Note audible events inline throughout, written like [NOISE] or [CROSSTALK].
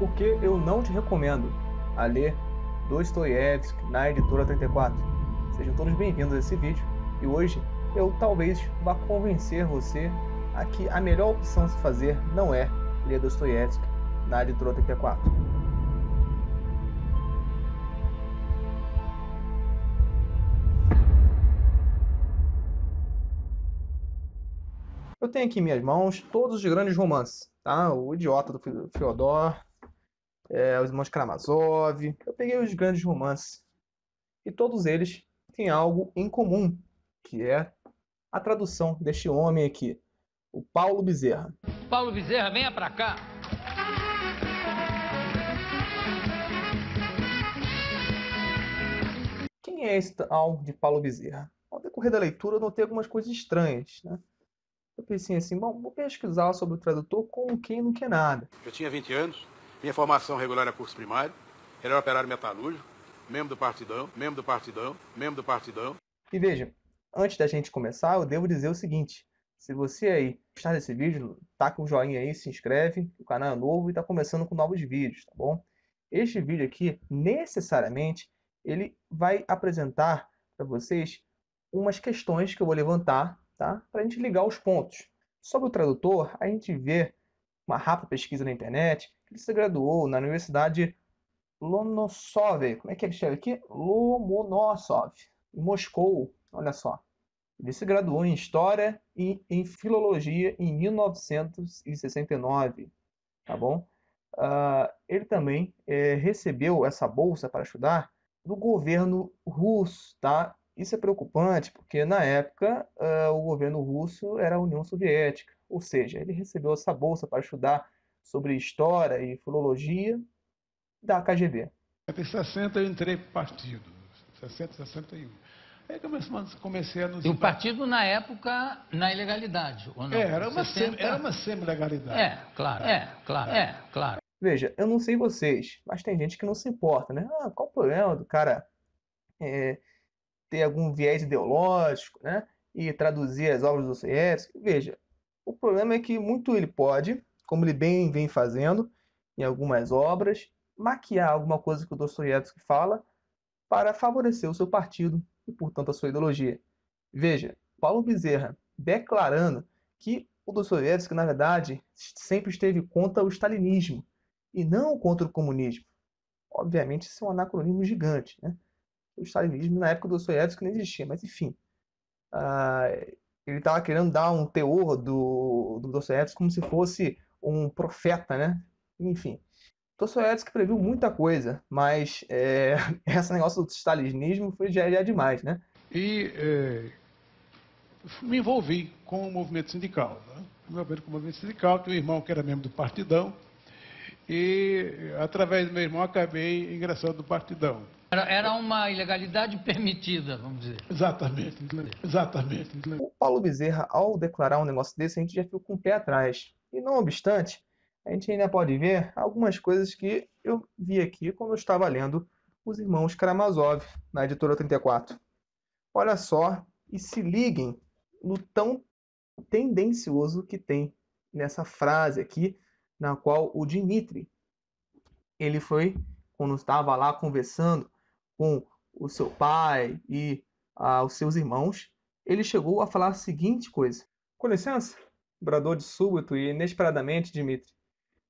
o que eu não te recomendo a ler Dostoiévski na editora 34. Sejam todos bem-vindos a esse vídeo e hoje eu talvez vá convencer você a que a melhor opção a se fazer não é ler Dostoiévski na editora 34. Eu tenho aqui em minhas mãos todos os grandes romances, tá? O Idiota do Fiodor é, Os Irmãos Karamazov. Eu peguei os grandes romances. E todos eles têm algo em comum, que é a tradução deste homem aqui, o Paulo Bezerra. Paulo Bezerra, venha pra cá. Quem é esse tal de Paulo Bezerra? Ao decorrer da leitura, eu notei algumas coisas estranhas, né? Eu pensei assim, bom, vou pesquisar sobre o tradutor como quem não quer nada. Eu tinha 20 anos, minha formação regular era é curso primário, era operário metalúrgico, membro do Partidão, membro do Partidão, membro do Partidão. E veja, antes da gente começar, eu devo dizer o seguinte. Se você aí gostar desse vídeo, taca tá o um joinha aí, se inscreve, o canal é novo e está começando com novos vídeos, tá bom? Este vídeo aqui, necessariamente, ele vai apresentar para vocês umas questões que eu vou levantar, tá? Para a gente ligar os pontos. Sobre o tradutor, a gente vê uma rápida pesquisa na internet, ele se graduou na Universidade Lomonosov. Como é que ele chama aqui? Lomonosov, em Moscou. Olha só. Ele se graduou em História e em Filologia em 1969. Tá bom? Uh, ele também é, recebeu essa bolsa para estudar do governo russo, tá? Isso é preocupante porque na época uh, o governo russo era a União Soviética, ou seja, ele recebeu essa bolsa para estudar sobre história e filologia da KGB. Em 60 eu entrei para o partido, 60, 61. Aí comecei a nos... E o partido, na época, na ilegalidade, ou não? É, era uma, 60... sem, era uma semi-legalidade. É, claro, é, claro, é, claro. Veja, eu não sei vocês, mas tem gente que não se importa, né? Ah, qual o problema do cara é, ter algum viés ideológico, né? E traduzir as obras do Dostoiévski? Veja, o problema é que muito ele pode, como ele bem vem fazendo em algumas obras, maquiar alguma coisa que o Dostoiévski fala para favorecer o seu partido e, portanto, a sua ideologia. Veja, Paulo Bezerra declarando que o Dostoiévski, na verdade, sempre esteve contra o stalinismo e não contra o comunismo. Obviamente, isso é um anacronismo gigante. Né? O stalinismo, na época do Dostoiévski, não existia, mas enfim. Uh, ele estava querendo dar um teor do, do Dostoiévski como se fosse um profeta, né? Enfim. Dostoiévski então, previu muita coisa, mas é, [LAUGHS] esse negócio do stalinismo foi já, já demais, né? E é, me envolvi com o movimento sindical. Né? Me envolvi com o movimento sindical, tinha um irmão que era membro do Partidão, e através do meu irmão acabei ingressando no Partidão. Era, era uma ilegalidade permitida, vamos dizer. Exatamente, exatamente. O Paulo Bezerra, ao declarar um negócio desse, a gente já ficou com o pé atrás. E não obstante, a gente ainda pode ver algumas coisas que eu vi aqui quando eu estava lendo Os Irmãos Karamazov, na editora 34. Olha só e se liguem no tão tendencioso que tem nessa frase aqui, na qual o Dmitri, ele foi, quando estava lá conversando com o seu pai e ah, os seus irmãos, ele chegou a falar a seguinte coisa: Com licença, bradou de súbito e inesperadamente Dimitri.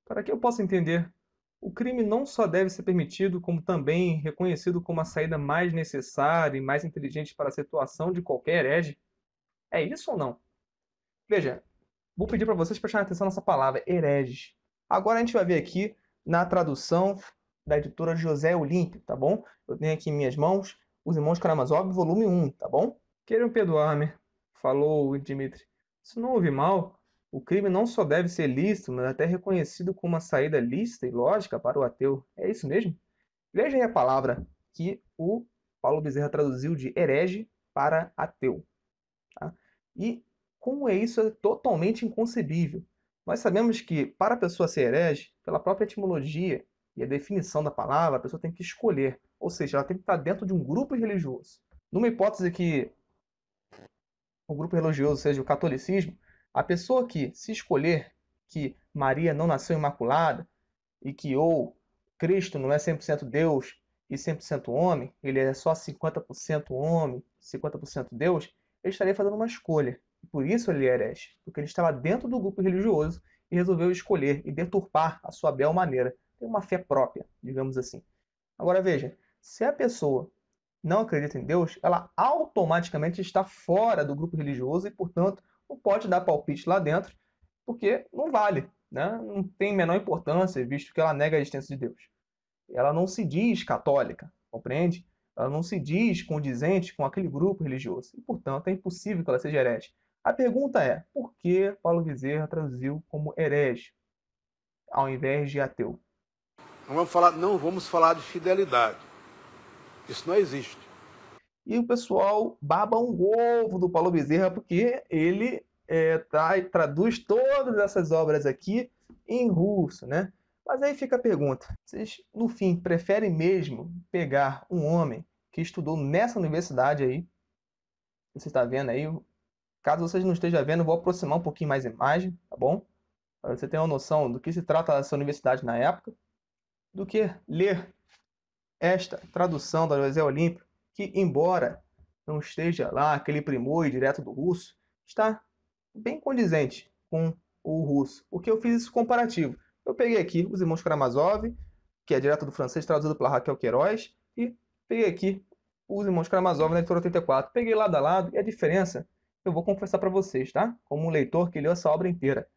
Para que eu possa entender, o crime não só deve ser permitido, como também reconhecido como a saída mais necessária e mais inteligente para a situação de qualquer herege. É isso ou não? Veja, vou pedir para vocês prestarem atenção nessa palavra, hereges. Agora a gente vai ver aqui na tradução da editora José Olímpio, tá bom? Eu tenho aqui em minhas mãos Os Irmãos Karamazov, volume 1, tá bom? Queiram perdoar-me, falou Dimitri. Se não houve mal, o crime não só deve ser lícito, mas até reconhecido como uma saída lícita e lógica para o ateu. É isso mesmo? Veja aí a palavra que o Paulo Bezerra traduziu de herege para ateu. Tá? E como é isso é totalmente inconcebível. Nós sabemos que, para a pessoa ser herege, pela própria etimologia e a definição da palavra, a pessoa tem que escolher. Ou seja, ela tem que estar dentro de um grupo religioso. Numa hipótese que o grupo religioso seja o catolicismo, a pessoa que se escolher que Maria não nasceu imaculada e que ou Cristo não é 100% Deus e 100% homem, ele é só 50% homem, 50% Deus, ele estaria fazendo uma escolha. E por isso ele é herege, porque ele estava dentro do grupo religioso e resolveu escolher e deturpar a sua bela maneira. Tem uma fé própria, digamos assim. Agora veja, se a pessoa não acredita em Deus, ela automaticamente está fora do grupo religioso e, portanto, não pode dar palpite lá dentro, porque não vale, né? não tem menor importância, visto que ela nega a existência de Deus. Ela não se diz católica, compreende? Ela não se diz condizente com aquele grupo religioso, e portanto é impossível que ela seja herege. A pergunta é, por que Paulo Bezerra traduziu como herege, ao invés de ateu? Não vamos falar, não vamos falar de fidelidade. Isso não existe. E o pessoal baba um ovo do Paulo Bezerra, porque ele é, traduz todas essas obras aqui em russo, né? Mas aí fica a pergunta: vocês, no fim, preferem mesmo pegar um homem que estudou nessa universidade aí? Você está vendo aí? Caso vocês não estejam vendo, vou aproximar um pouquinho mais a imagem, tá bom? Para você ter uma noção do que se trata essa universidade na época, do que ler esta tradução da José Olímpio que, embora não esteja lá aquele primor direto do russo, está bem condizente com o russo. Porque eu fiz esse comparativo. Eu peguei aqui os irmãos Karamazov, que é direto do francês, traduzido pela Raquel Queiroz, e peguei aqui os irmãos Karamazov na editora 84. Peguei lado a lado e a diferença, eu vou confessar para vocês, tá? Como um leitor que leu essa obra inteira,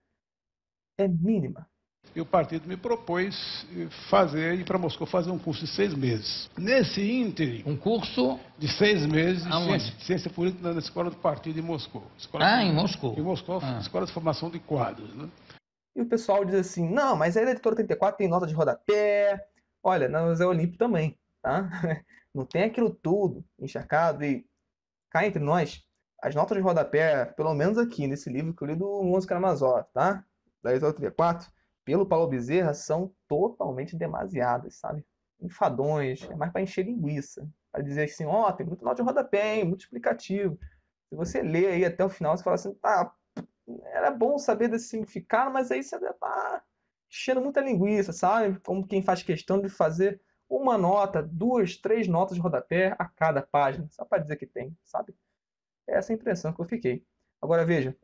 é mínima. E o partido me propôs fazer, ir para Moscou fazer um curso de seis meses. Nesse ínterim. Um curso? De seis meses de ciência, ciência, política na Escola do Partido em Moscou. Escola ah, de, em Moscou. Em Moscou, ah. Escola de Formação de Quadros. Né? E o pessoal diz assim: não, mas aí na editora 34 tem nota de rodapé. Olha, na Zé Olímpio também, tá? [LAUGHS] Não tem aquilo tudo encharcado e cá entre nós. As notas de rodapé, pelo menos aqui nesse livro que eu li do Música Amazon, tá? Da Exaltria 4 pelo Paulo Bezerra são totalmente demasiadas, sabe? Enfadões, é mais para encher linguiça. Para dizer assim, ó, oh, tem muito nó de rodapé, hein? muito explicativo. Se você lê aí até o final, você fala assim, tá, era bom saber desse significado, mas aí você tá enchendo muita linguiça, sabe? Como quem faz questão de fazer uma nota, duas, três notas de rodapé a cada página, só para dizer que tem, sabe? É essa é a impressão que eu fiquei. Agora veja,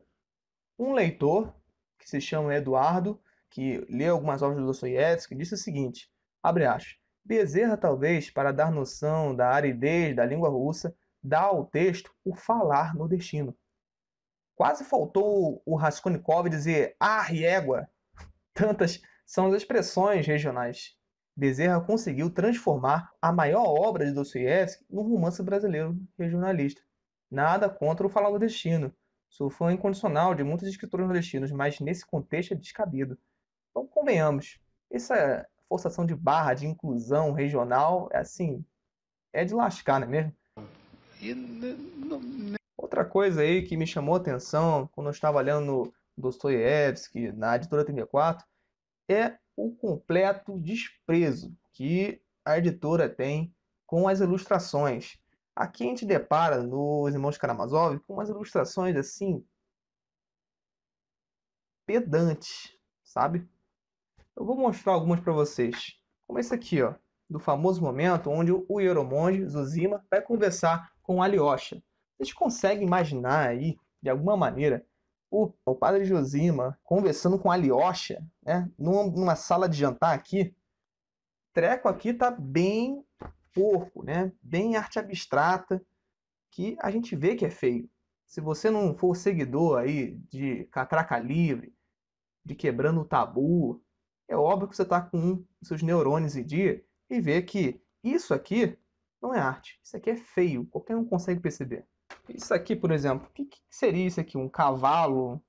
um leitor, que se chama Eduardo, que leu algumas obras do Dostoiévski, disse o seguinte, abre aspas, Bezerra, talvez, para dar noção da aridez da língua russa, dá ao texto o falar no destino. Quase faltou o Raskolnikov dizer ah, égua. Tantas são as expressões regionais. Bezerra conseguiu transformar a maior obra de Dostoiévski num romance brasileiro regionalista. Nada contra o falar nordestino. Sou fã incondicional de muitos escritores nordestinos, mas nesse contexto é descabido. Então, convenhamos, essa forçação de barra de inclusão regional é assim, é de lascar, não é mesmo? Outra coisa aí que me chamou a atenção quando eu estava olhando Dostoiévski na editora 34 é o completo desprezo que a editora tem com as ilustrações. Aqui a gente depara nos Irmãos Karamazov com umas ilustrações assim pedantes, sabe? Eu vou mostrar algumas para vocês. Como esse aqui, ó, do famoso momento onde o Euromonge Zuzima vai conversar com Alyosha. Vocês conseguem imaginar aí, de alguma maneira, o, o padre Zuzima conversando com Alyosha, né, numa, numa sala de jantar aqui? treco aqui tá bem porco, né? Bem arte abstrata, que a gente vê que é feio. Se você não for seguidor aí de catraca livre, de quebrando o tabu, é óbvio que você está com seus neurônios em dia e vê que isso aqui não é arte, isso aqui é feio, qualquer um consegue perceber. Isso aqui, por exemplo, o que, que, seria isso aqui? Um cavalo?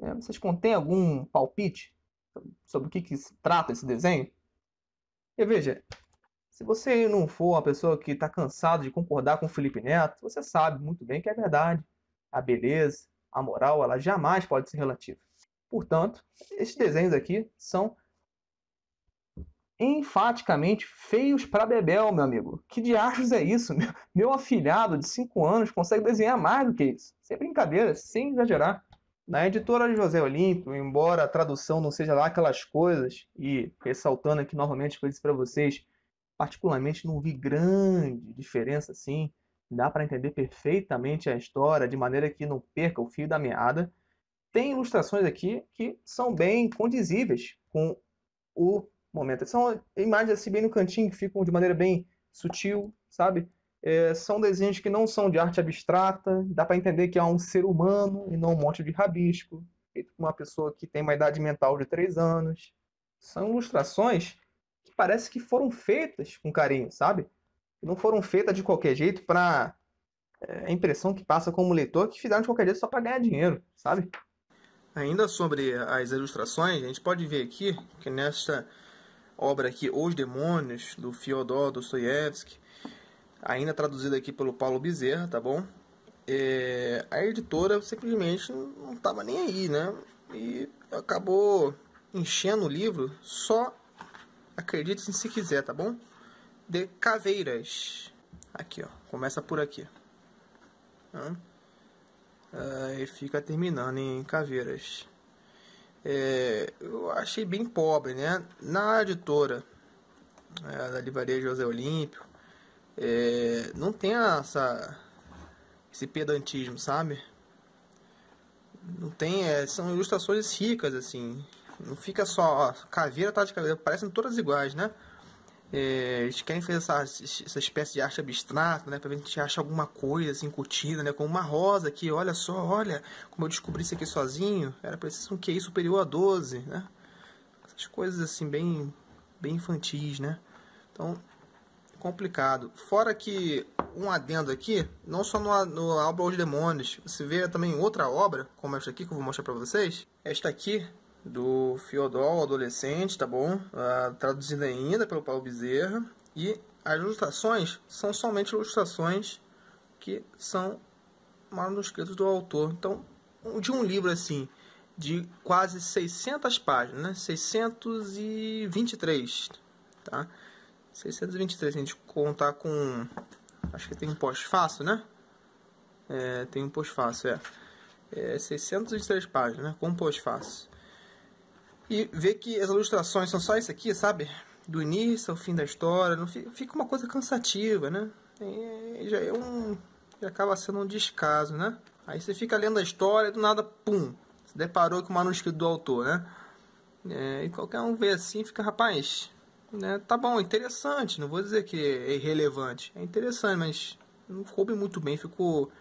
É, vocês contêm algum palpite sobre o que, que se trata esse desenho? E veja, se você não for uma pessoa que está cansada de concordar com o Felipe Neto, você sabe muito bem que é verdade. A beleza, a moral, ela jamais pode ser relativa. Portanto, esses desenhos aqui são enfaticamente feios para Bebel, meu amigo. Que diabos é isso? [LAUGHS] Meu, meu afilhado de 5 anos consegue desenhar mais do que isso. Sem brincadeira, sem exagerar. Na editora José Olímpio, embora a tradução não seja lá aquelas coisas, e ressaltando aqui novamente o que eu disse para vocês, particularmente não vi grande diferença assim. Dá para entender perfeitamente a história, de maneira que não perca o fio da meada tem ilustrações aqui que são bem condizíveis com o momento. São imagens assim bem no cantinho, que ficam de maneira bem sutil, sabe? É, são desenhos que não são de arte abstrata, dá para entender que há é um ser humano e não um monte de rabisco, feito por uma pessoa que tem uma idade mental de 3 anos. São ilustrações que parece que foram feitas com carinho, sabe? Não foram feitas de qualquer jeito para é, impressão que passa como leitor que fizeram de qualquer jeito só para ganhar dinheiro, sabe? Ainda sobre as ilustrações, a gente pode ver aqui que nesta obra aqui, Os Demônios, do Fyodor Dostoiévski, ainda traduzida aqui pelo Paulo Bezerra, tá bom? É, a editora simplesmente não estava nem aí, né? E acabou enchendo o livro só, acredite se quiser, tá bom? De caveiras. Aqui, ó. Começa por aqui. Hã? uh, e fica terminando em Caveiras. É, eu achei bem pobre, né? Na editora é, da livraria José Olímpio, é, não tem essa, esse pedantismo, sabe? Não tem, é, são ilustrações ricas, assim. Não fica só, ó, caveira, tá de caveira, parecem todas iguais, né? É, eles querem fazer essa, essa espécie de arte abstrata, né? Pra ver se a gente acha alguma coisa assim, curtida, né? Como uma rosa aqui, olha só, olha como eu descobri isso aqui sozinho. Era preciso um QI superior a 12, né? Essas coisas assim, bem, bem infantis, né? Então, complicado. Fora que um adendo aqui, não só no, no Álbum de Demônios, você vê também outra obra, como esta aqui que eu vou mostrar para vocês. Esta aqui do Fiodol, adolescente, tá bom? Uh, ah, traduzida ainda pelo Paulo Bezerra. E as ilustrações são somente ilustrações que são manuscritos do autor. Então, de um livro assim, de quase 600 páginas, né? 623, tá? 623, a gente contar com... Acho que tem um pós-fácil, né? É, tem um pós-fácil, é. é. 623 páginas, né? Com pós-fácil. E ver que as ilustrações são só isso aqui, sabe? Do início ao fim da história, não fica, fica uma coisa cansativa, né? E já é um. Já acaba sendo um descaso, né? Aí você fica lendo a história e do nada, pum! Se deparou com o manuscrito do autor, né? É, e qualquer um vê assim fica, rapaz, né? Tá bom, interessante, não vou dizer que é irrelevante. É interessante, mas não coube muito bem, ficou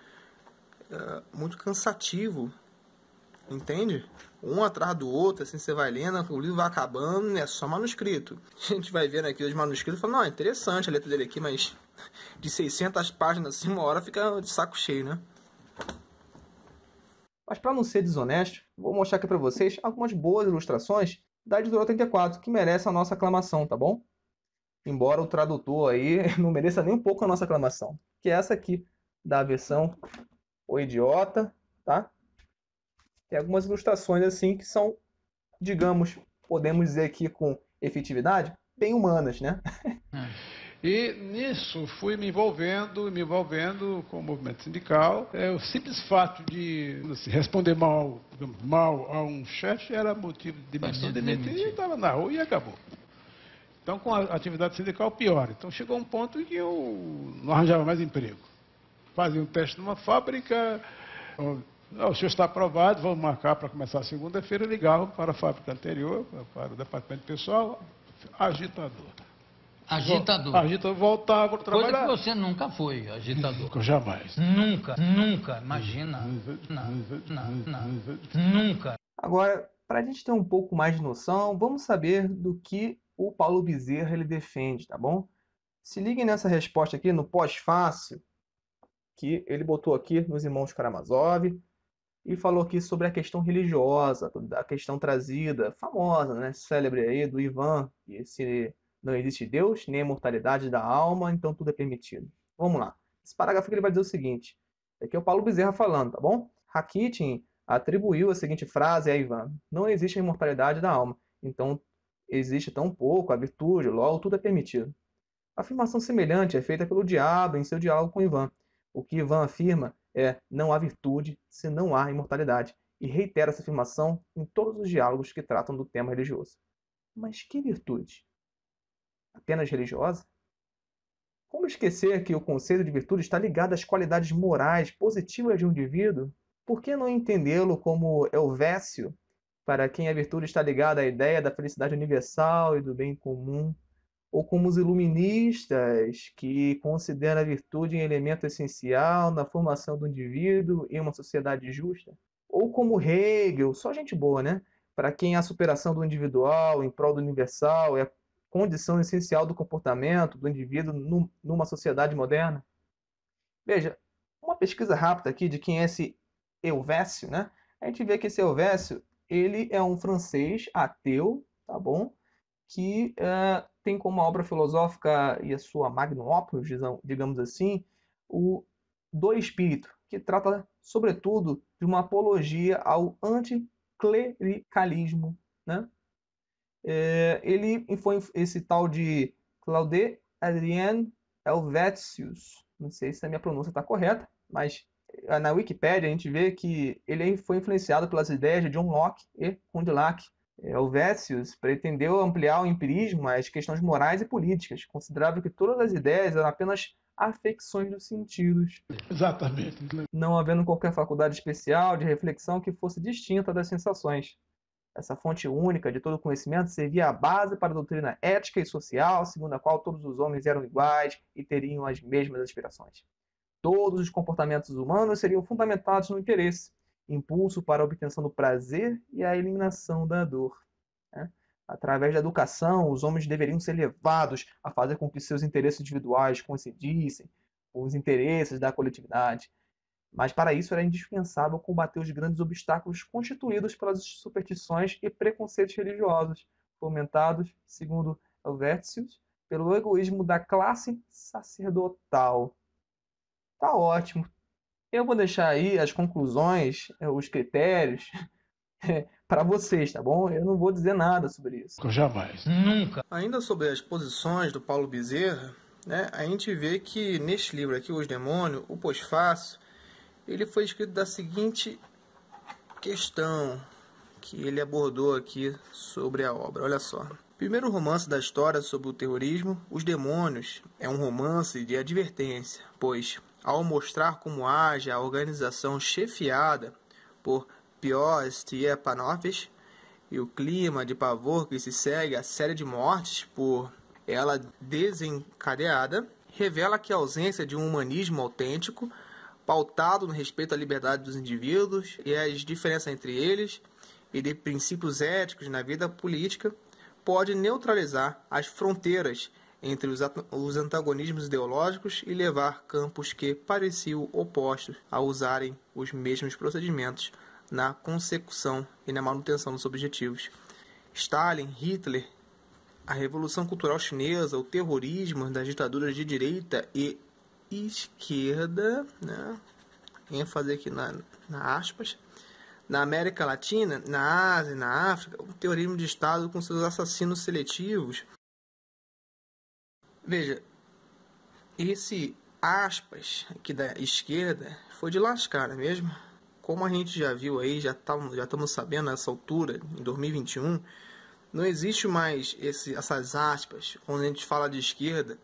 uh, muito cansativo entende? Um atrás do outro, assim você vai lendo, o livro vai acabando, é só manuscrito. [LAUGHS] A gente vai vendo aqui os manuscritos e fala, não, é interessante a letra dele aqui, mas de 600 páginas, assim, uma hora fica de saco cheio, né? Mas para não ser desonesto, vou mostrar aqui para vocês algumas boas ilustrações da Editora 84 que merecem a nossa aclamação, tá bom? Embora o tradutor aí [LAUGHS] não mereça nem um pouco a nossa aclamação, que é essa aqui, da versão O Idiota, tá? Tem algumas ilustrações assim que são, digamos, podemos dizer aqui com efetividade, bem humanas, né? [LAUGHS] E nisso fui me envolvendo, me envolvendo com o movimento sindical. É, o simples fato de assim, responder mal, mal a um chefe era motivo de demitir, demitir e estava na rua e acabou. Então, com a atividade sindical, pior. Então, chegou um ponto em que eu não arranjava mais emprego. Fazia um teste numa fábrica, não, o senhor está aprovado, vamos marcar para começar segunda-feira. Ligavam para a fábrica anterior, para o departamento pessoal, agitador. Agitador. Agitador, voltava para trabalhar. Coisa que você nunca foi agitador. Nunca, jamais. Nunca, nunca, imagina. Não, não, não, nunca. Agora, para a gente ter um pouco mais de noção, vamos saber do que o Paulo Bezerra ele defende, tá bom? Se liguem nessa resposta aqui no pós-fácil, que ele botou aqui nos irmãos Karamazov, e falou aqui sobre a questão religiosa, a questão trazida, famosa, né, célebre aí, do Ivan, que se não existe Deus, nem a imortalidade da alma, então tudo é permitido. Vamos lá. Esse parágrafo que ele vai dizer o seguinte, aqui é, é o Paulo Bezerra falando, tá bom? Rakitin atribuiu a seguinte frase a Ivan, não existe a imortalidade da alma, então existe tão pouco a virtude, logo tudo é permitido. A afirmação semelhante é feita pelo diabo em seu diálogo com Ivan. O que Ivan afirma é não há virtude se não há imortalidade, e reitera essa afirmação em todos os diálogos que tratam do tema religioso. Mas que virtude? Apenas religiosa? Como esquecer que o conceito de virtude está ligado às qualidades morais positivas de um indivíduo? Por que não entendê-lo como elvésio? É para quem a virtude está ligada à ideia da felicidade universal e do bem comum? ou como os iluministas, que consideram a virtude um elemento essencial na formação do indivíduo e uma sociedade justa, ou como Hegel, só gente boa, né? Para quem a superação do individual em prol do universal é a condição essencial do comportamento do indivíduo numa sociedade moderna. Veja, uma pesquisa rápida aqui de quem é esse Elvésio, né? A gente vê que esse Elvésio, ele é um francês ateu, tá bom? Que uh, tem como obra filosófica e a sua magnum opus, digamos assim, o Do Espírito, que trata, sobretudo, de uma apologia ao anticlericalismo. Né? É, ele foi esse tal de Claude Adrien Helvetius, não sei se a minha pronúncia está correta, mas é, na Wikipédia a gente vê que ele é, foi influenciado pelas ideias de John Locke e Condillac, Helvétius é, pretendeu ampliar o empirismo às questões morais e políticas, considerava que todas as ideias eram apenas afecções dos sentidos. Exatamente. Não havendo qualquer faculdade especial de reflexão que fosse distinta das sensações. Essa fonte única de todo conhecimento servia a base para a doutrina ética e social, segundo a qual todos os homens eram iguais e teriam as mesmas aspirações. Todos os comportamentos humanos seriam fundamentados no interesse, impulso para a obtenção do prazer e a eliminação da dor. Né? Através da educação, os homens deveriam ser levados a fazer com que seus interesses individuais coincidissem com os interesses da coletividade. Mas para isso era indispensável combater os grandes obstáculos constituídos pelas superstições e preconceitos religiosos, fomentados, segundo Helvetius, pelo egoísmo da classe sacerdotal. Tá ótimo, eu vou deixar aí as conclusões, eh, os critérios [LAUGHS] eh, para vocês, tá bom? Eu não vou dizer nada sobre isso. Jamais. Nunca. Ainda sobre as posições do Paulo Bezerra, né, a gente vê que neste livro aqui, Os Demônios, o pós-fácil, ele foi escrito da seguinte questão que ele abordou aqui sobre a obra. Olha só. Primeiro romance da história sobre o terrorismo, Os Demônios, é um romance de advertência, pois ao mostrar como age a organização chefiada por Piotr Stepanovich e o clima de pavor que se segue à série de mortes por ela desencadeada, revela que a ausência de um humanismo autêntico, pautado no respeito à liberdade dos indivíduos e às diferenças entre eles e de princípios éticos na vida política, pode neutralizar as fronteiras entre os antagonismos ideológicos e levar campos que pareciam opostos a usarem os mesmos procedimentos na consecução e na manutenção dos objetivos. Stalin, Hitler, a Revolução Cultural Chinesa, o terrorismo das ditaduras de direita e esquerda, né? ênfase aqui na, na aspas, na América Latina, na Ásia, na África, o terrorismo de Estado com seus assassinos seletivos, Veja, esse aspas aqui da esquerda foi de lascar, não é mesmo? Como a gente já viu aí, já tá, estamos já sabendo nessa altura, em 2021, não existe mais esse, essas aspas quando a gente fala de esquerda,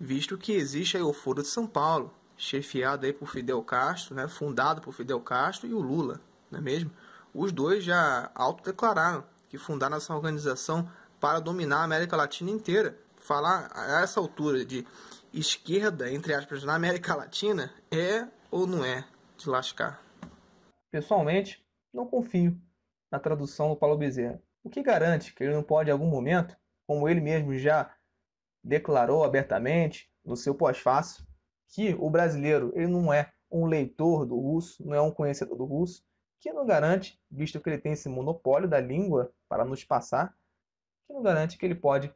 visto que existe aí o Foro de São Paulo, chefiado aí por Fidel Castro, né, fundado por Fidel Castro e o Lula, não é mesmo? Os dois já autodeclararam que fundaram essa organização para dominar a América Latina inteira falar a essa altura de esquerda, entre aspas, na América Latina é ou não é de lascar? Pessoalmente, não confio na tradução do Paulo Bezerra. O que garante que ele não pode, em algum momento, como ele mesmo já declarou abertamente no seu pós-fácil, que o brasileiro ele não é um leitor do russo, não é um conhecedor do russo, que não garante, visto que ele tem esse monopólio da língua para nos passar, que não garante que ele pode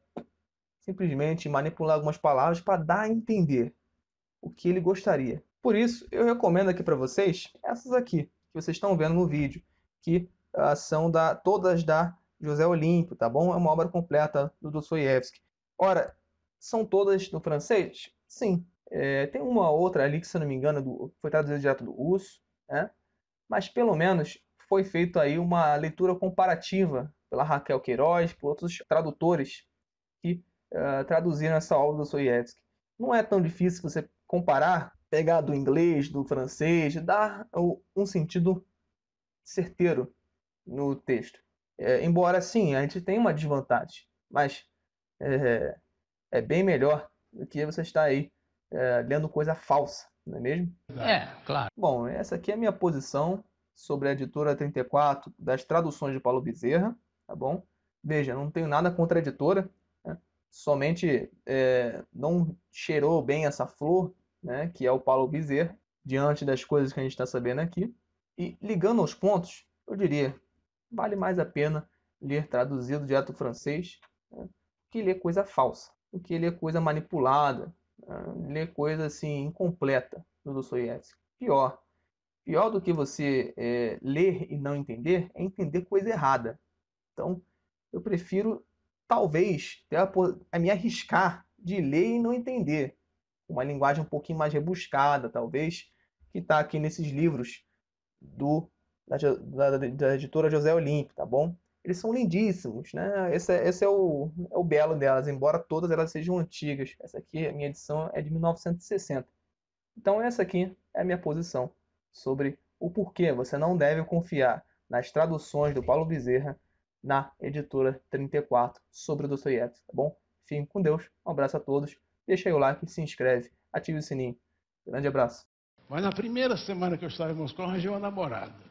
simplesmente manipular algumas palavras para dar a entender o que ele gostaria. Por isso, eu recomendo aqui para vocês essas aqui, que vocês estão vendo no vídeo, que uh, são da, todas da José Olímpio, tá bom? É uma obra completa do Dostoiévski. Ora, são todas do francês? Sim. É, tem uma outra ali que, se não me engano, é do, foi traduzida direto do russo, né? Mas, pelo menos, foi feita aí uma leitura comparativa pela Raquel Queiroz, por outros tradutores ah, Traduzir essa obra do Soyetsky. Não é tão difícil você comparar, pegar do inglês, do francês, dar um sentido certeiro no texto. É, embora, sim, a gente tenha uma desvantagem, mas é, é bem melhor do que você estar aí é, lendo coisa falsa, não é mesmo? É, claro. Bom, essa aqui é a minha posição sobre a editora 34 das traduções de Paulo Bezerra, tá bom? Veja, não tenho nada contra a editora, somente é, não cheirou bem essa flor, né, que é o Paulo Bezerra, diante das coisas que a gente está sabendo aqui. E ligando aos pontos, eu diria, vale mais a pena ler traduzido de ato francês né, que ler coisa falsa, do que ler coisa manipulada, né, ler coisa assim incompleta do Dostoiévski. Pior, pior do que você é, ler e não entender é entender coisa errada. Então, eu prefiro talvez né, a me arriscar de ler e não entender. Uma linguagem um pouquinho mais rebuscada, talvez, que está aqui nesses livros do da, da, da, editora José Olímpio, tá bom? Eles são lindíssimos, né? Esse, é, esse é, o, é o belo delas, embora todas elas sejam antigas. Essa aqui, a minha edição, é de 1960. Então, essa aqui é a minha posição sobre o porquê você não deve confiar nas traduções do Paulo Bezerra na editora 34 sobre o Dostoiévski, tá bom? Fiquem com Deus, um abraço a todos, deixa aí o like, se inscreve, ative o sininho. Grande abraço. Mas na primeira semana que eu estava em Moscou, arranjei uma namorada.